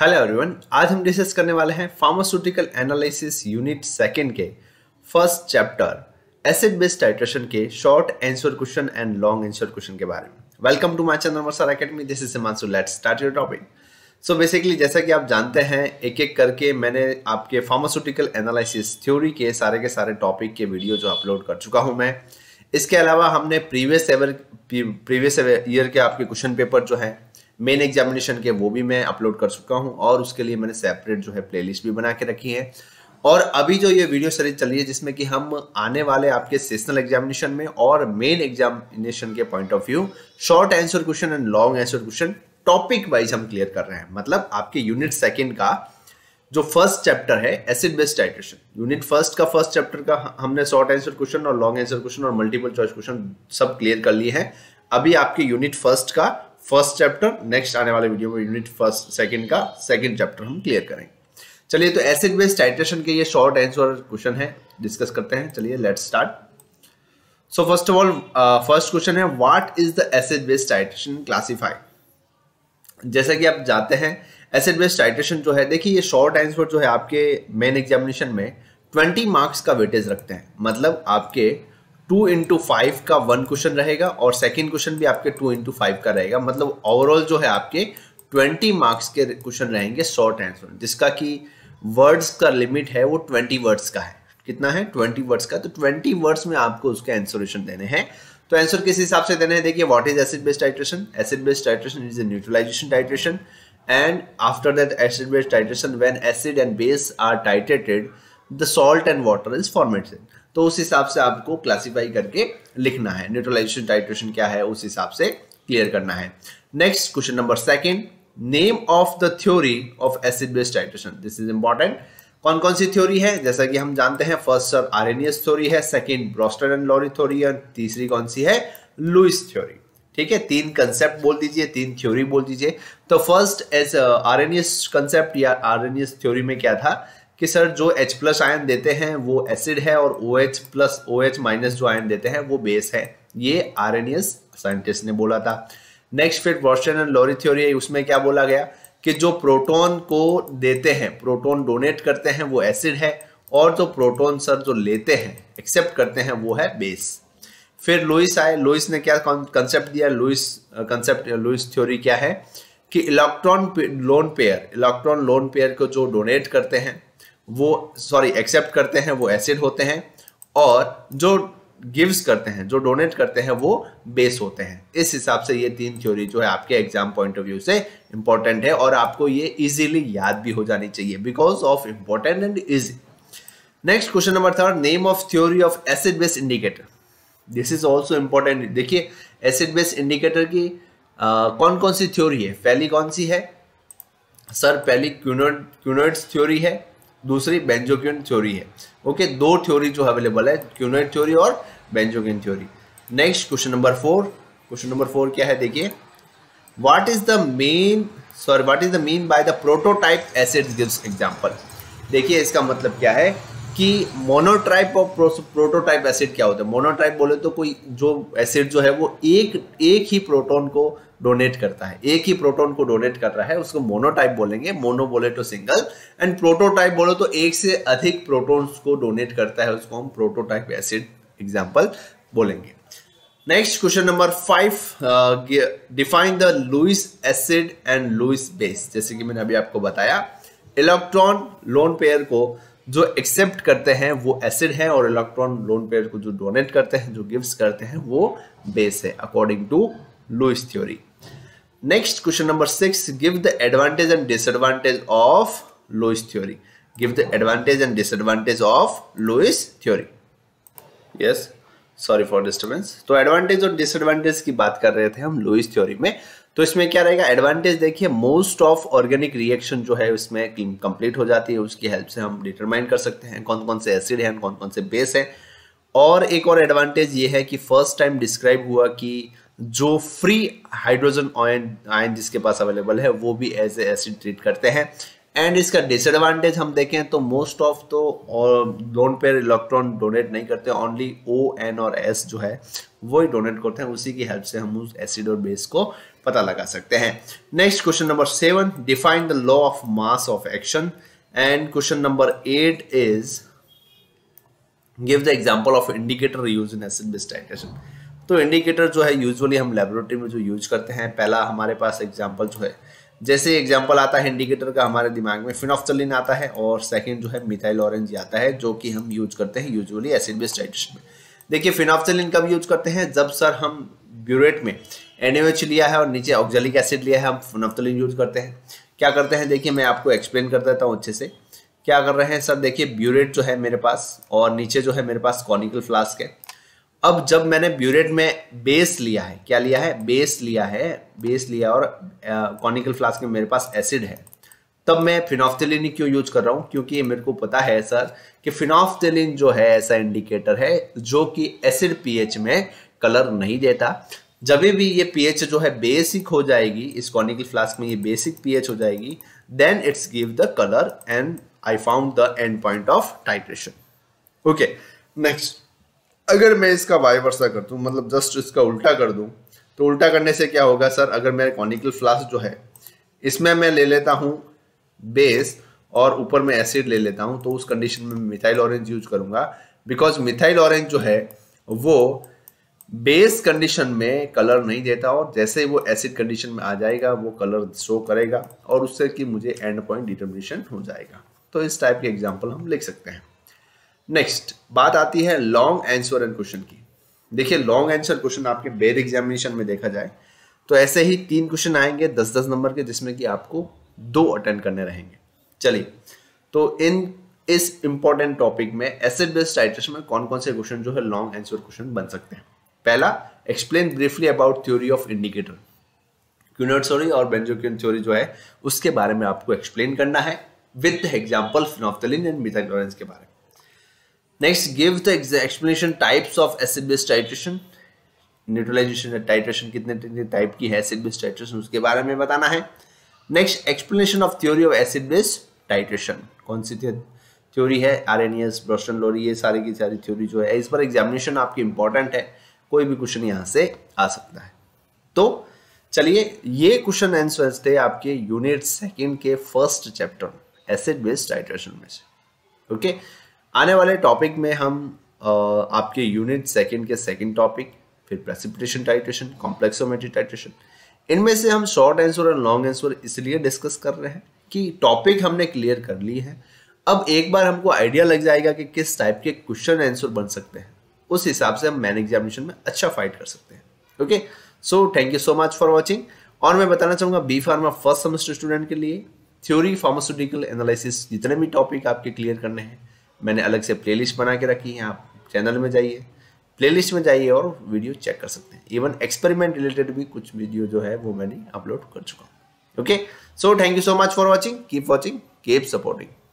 Hello everyone आज हम discuss करने वाले हैं फार्मास्यूटिकल एनालिसिस यूनिट सेकंड के first chapter acid based titration के short answer question and long answer question के बारे में वेलकम टू माय चैनल मरसार Academy this is Himanshu let's start your topic so basically जैसा कि आप जानते हैं एक एक करके मैंने आपके फार्मास्यूटिकल एनालिसिस थ्योरी के सारे के सारे टॉपिक के वीडियो जो अपलोड कर चुका हूँ मैं इसके अलावा हमने प्रीवियस एवर प्रीवियस ईयर के आपके क्वेश्चन पेपर जो है मेन एग्जामिनेशन के वो भी मैं अपलोड कर चुका हूँ और उसके लिए मैंने सेपरेट जो है प्लेलिस्ट भी बना के रखी है और अभी जो ये वीडियो सीरीज चल रही है जिसमें कि हम आने वाले आपके सेशनल एग्जामिनेशन में और मेन एग्जामिनेशन के point of view short answer question and long answer question topic wise हम क्लियर कर रहे हैं मतलब आपके यूनिट सेकेंड का जो फर्स्ट चैप्टर है acid based titration unit first का फर्स्ट चैप्टर का हमने शॉर्ट आंसर क्वेश्चन और लॉन्ग आंसर क्वेश्चन और मल्टीपल चॉइस क्वेश्चन सब क्लियर कर लिए हैं अभी आपके यूनिट फर्स्ट का फर्स्ट चैप्टर नेक्स्ट आने वाले वीडियो में यूनिट फर्स्ट सेकंड का सेकंड चैप्टर हम क्लियर करेंगे चलिए तो एसिड बेस्ड टाइट्रेशन के ये शॉर्ट आंसर क्वेश्चन है डिस्कस करते हैं चलिए let start so first of all first question है what is the acid based titration classify जैसा कि आप जाते हैं एसिड बेस्ड टाइट्रेशन जो है देखिए ये शॉर्ट आंसर जो है आपके मेन एग्जामिनेशन में ट्वेंटी मार्क्स का वेटेज रखते हैं मतलब आपके टू इंटू फाइव का वन क्वेश्चन रहेगा और सेकेंड क्वेश्चन भी आपके टू इंटू फाइव का रहेगा मतलब ओवरऑल जो है आपके ट्वेंटी मार्क्स के क्वेश्चन रहेंगे शॉर्ट आंसर जिसका कि वर्ड्स का लिमिट है वो ट्वेंटी वर्ड्स का है कितना है ट्वेंटी वर्ड्स का तो ट्वेंटी वर्ड्स में आपको उसके एंसोरेशन देने हैं तो आंसर किस हिसाब से देने हैं देखिए what is acid based titration acid based titration is a neutralization titration and after that acid based titration when acid and base are titrated the salt and water is formatted तो उस हिसाब से आपको क्लासीफाई करके लिखना है neutralisation titration क्या है उस हिसाब से क्लियर करना है next question number second name of the theory of acid based titration this is important कौन कौन सी थ्योरी है जैसा कि हम जानते हैं फर्स्ट सर आरएनएस थ्योरी है second Bronsted and Lowry theory और तीसरी कौन सी है लुइस थ्योरी ठीक है तीन कंसेप्ट बोल दीजिए तीन थ्योरी बोल दीजिए तो फर्स्ट एज आरएनएस कंसेप्ट या आरएनएस थ्योरी में क्या था कि सर जो एच प्लस आयन देते हैं वो एसिड है और O H plus O H minus जो आयन देते हैं वो बेस है ये आर एन एस साइंटिस्ट ने बोला था नेक्स्ट फिर वॉस्टन एंड लॉरी थ्योरी उसमें क्या बोला गया कि जो प्रोटोन को देते हैं प्रोटोन डोनेट करते हैं वो एसिड है और जो प्रोटोन सर जो लेते हैं एक्सेप्ट करते हैं वो है बेस फिर लुइस आए लुइस ने क्या कंसेप्ट दिया लुइस कंसेप्ट लुइस थ्योरी क्या है कि electron lone pair electron lone pair को जो डोनेट करते हैं वो सॉरी एक्सेप्ट करते हैं वो एसिड होते हैं और जो गिव्स करते हैं जो डोनेट करते हैं वो बेस होते हैं इस हिसाब से ये तीन थ्योरी जो है आपके एग्जाम पॉइंट ऑफ व्यू से इंपॉर्टेंट है और आपको ये इजीली याद भी हो जानी चाहिए because of important and easy next question number third name of theory of acid base indicator this is also important देखिए एसिड बेस इंडिकेटर की आ, कौन कौन सी थ्योरी है पहली कौन सी है सर पहली क्यूनोइड्स थ्योरी है दूसरी बेंजोक्यून थ्योरी है ओके दो थ्योरी जो अवेलेबल है क्यूनेट थ्योरी और benzoquinone theory next question number four question number four क्या है देखिए what is the main sorry what is the mean by the prototype acid gives example देखिए इसका मतलब क्या है कि मोनोट्राइप और प्रोटोटाइप एसिड क्या होता है मोनोट्राइप बोले तो कोई जो एसिड जो है वो एक एक ही प्रोटॉन को डोनेट करता है एक ही प्रोटॉन को डोनेट कर रहा है उसको मोनोटाइप बोलेंगे मोनो बोले तो सिंगल एंड प्रोटोटाइप बोले तो एक से अधिक प्रोटॉन्स को डोनेट करता है उसको हम प्रोटोटाइप एसिड एग्जाम्पल बोलेंगे next question number five define the Lewis acid and Lewis base जैसे कि मैंने अभी आपको बताया इलेक्ट्रॉन लोन पेयर को जो एक्सेप्ट करते हैं वो एसिड है और इलेक्ट्रॉन लोन पेयर को जो डोनेट करते हैं जो गिव्स करते हैं वो बेस है according to Lewis theory next question number six give the advantage and disadvantage of Lewis theory give the advantage and disadvantage of Lewis theory yes sorry for disturbance तो advantage और disadvantage की बात कर रहे थे हम Louis theory में तो इसमें क्या रहेगा एडवांटेज देखिए मोस्ट ऑफ ऑर्गेनिक रिएक्शन जो है उसमें कंप्लीट हो जाती है उसकी हेल्प से हम डिटरमाइन कर सकते हैं कौन कौन से एसिड हैं कौन कौन से बेस हैं और एक और एडवांटेज ये है कि फर्स्ट टाइम डिस्क्राइब हुआ कि जो फ्री हाइड्रोजन आयन आयन जिसके पास अवेलेबल है वो भी एज ए एसिड ट्रीट करते हैं एंड इसका डिसएडवांटेज हम देखें तो मोस्ट ऑफ तो लोन पेयर इलेक्ट्रॉन डोनेट नहीं करते ओनली ओ एन और एस जो है वो ही डोनेट करते हैं उसी की हेल्प से हम उस एसिड और बेस को पता लगा सकते हैं next question number seven define the law of mass of action and question number eight is give the example of indicator use in acid base तो इंडिकेटर जो है यूजुअली हम लेबोरेटरी में जो यूज करते हैं पहला हमारे पास एग्जाम्पल जो है जैसे एग्जाम्पल आता है इंडिकेटर का हमारे दिमाग में फिनॉफ्थलिन आता है और सेकेंड जो है मिथाइल ऑरेंज आता है जो कि हम यूज करते हैं यूजली एसिड बेस्ड डाइजेशन में देखिए फिनॉफ्थलिन कब यूज करते हैं जब सर हम ब्यूरेट में एनएच लिया है और नीचे ऑक्जेलिक एसिड लिया है हम फिनॉफ्थलिन यूज करते हैं क्या करते हैं देखिए मैं आपको एक्सप्लेन कर देता हूँ अच्छे से क्या कर रहे हैं सर देखिए ब्यूरेट जो है मेरे पास और नीचे जो है मेरे पास कॉनिकल फ्लास्क है अब जब मैंने ब्यूरेट में बेस लिया है क्या लिया है बेस लिया है बेस लिया और कॉनिकल फ्लास्क में मेरे पास एसिड है तब मैं फिनॉफ्थेलिन क्यों यूज कर रहा हूँ क्योंकि मेरे को पता है सर कि फिनॉफ्थेलिन जो है ऐसा इंडिकेटर है जो कि एसिड पीएच में कलर नहीं देता जब भी ये पीएच जो है बेसिक हो जाएगी इस कॉनिकल फ्लास्क में ये बेसिक पीएच हो जाएगी then it's give the colour and I found the end point of titration okay next अगर मैं इसका वाई वर्षा कर दूँ मतलब जस्ट इसका उल्टा कर दूँ तो उल्टा करने से क्या होगा सर अगर मेरे कॉनिकल फ्लास्क जो है इसमें मैं ले लेता हूँ बेस और ऊपर में एसिड ले लेता हूँ तो उस कंडीशन में मिथाइल ऑरेंज यूज करूँगा बिकॉज मिथाइल ऑरेंज जो है वो बेस कंडीशन में कलर नहीं देता और जैसे ही वो एसिड कंडीशन में आ जाएगा वो कलर शो करेगा और उससे कि मुझे एंड पॉइंट डिटर्मिनेशन हो जाएगा तो इस टाइप के एग्जाम्पल हम लिख सकते हैं नेक्स्ट बात आती है लॉन्ग आंसर क्वेश्चन की देखिए लॉन्ग आंसर क्वेश्चन आपके बेर एग्जामिनेशन में देखा जाए तो ऐसे ही तीन क्वेश्चन आएंगे दस दस नंबर के जिसमें कि आपको दो अटेंड करने रहेंगे चलिए तो इन इस इंपॉर्टेंट टॉपिक में एसिड बेस्ड टाइट्रेशन में कौन कौन से क्वेश्चन जो है लॉन्ग आंसर क्वेश्चन बन सकते हैं पहला explain briefly about theory of indicator क्यूनर्ट थ्योरी और बेंजोक्यून थ्योरी जो है उसके बारे में आपको एक्सप्लेन करना है with example phenolphthalein and methyl orange के बारे में Next, give the explanation types of acid-base titration. Neutralization titration कितने टाइप की है एसिड बेस टाइट्रेशन उसके बारे में बताना है next explanation of theory of acid base titration कौन सी थ्योरी है Arrhenius Bronsted Lowry ये सारी की सारी थ्योरी जो है इस पर एग्जामिनेशन आपकी इंपॉर्टेंट है कोई भी क्वेश्चन यहाँ से आ सकता है तो चलिए ये क्वेश्चन आंसर थे आपके यूनिट सेकेंड के first chapter acid base titration में से ओके okay? आने वाले टॉपिक में हम आपके यूनिट सेकंड के सेकंड टॉपिक फिर प्रेसिपिटेशन टाइट्रेशन कॉम्प्लेक्सोमेट्री टाइट्रेशन इनमें से हम शॉर्ट आंसर और लॉन्ग आंसर इसलिए डिस्कस कर रहे हैं कि टॉपिक हमने क्लियर कर ली है अब एक बार हमको आइडिया लग जाएगा कि किस टाइप के क्वेश्चन आंसर बन सकते हैं उस हिसाब से हम मैन एग्जामिनेशन में अच्छा फाइट कर सकते हैं okay so thank you so much for watching और मैं बताना चाहूँगा B pharma first semester student के लिए थ्योरी फार्मास्यूटिकल एनालिसिस जितने भी टॉपिक आपके क्लियर करने हैं मैंने अलग से प्लेलिस्ट बना के रखी है आप चैनल में जाइए प्लेलिस्ट में जाइए और वीडियो चेक कर सकते हैं इवन एक्सपेरिमेंट रिलेटेड भी कुछ वीडियो जो है वो मैंने अपलोड कर चुका हूँ okay so thank you so much for watching keep watching keep supporting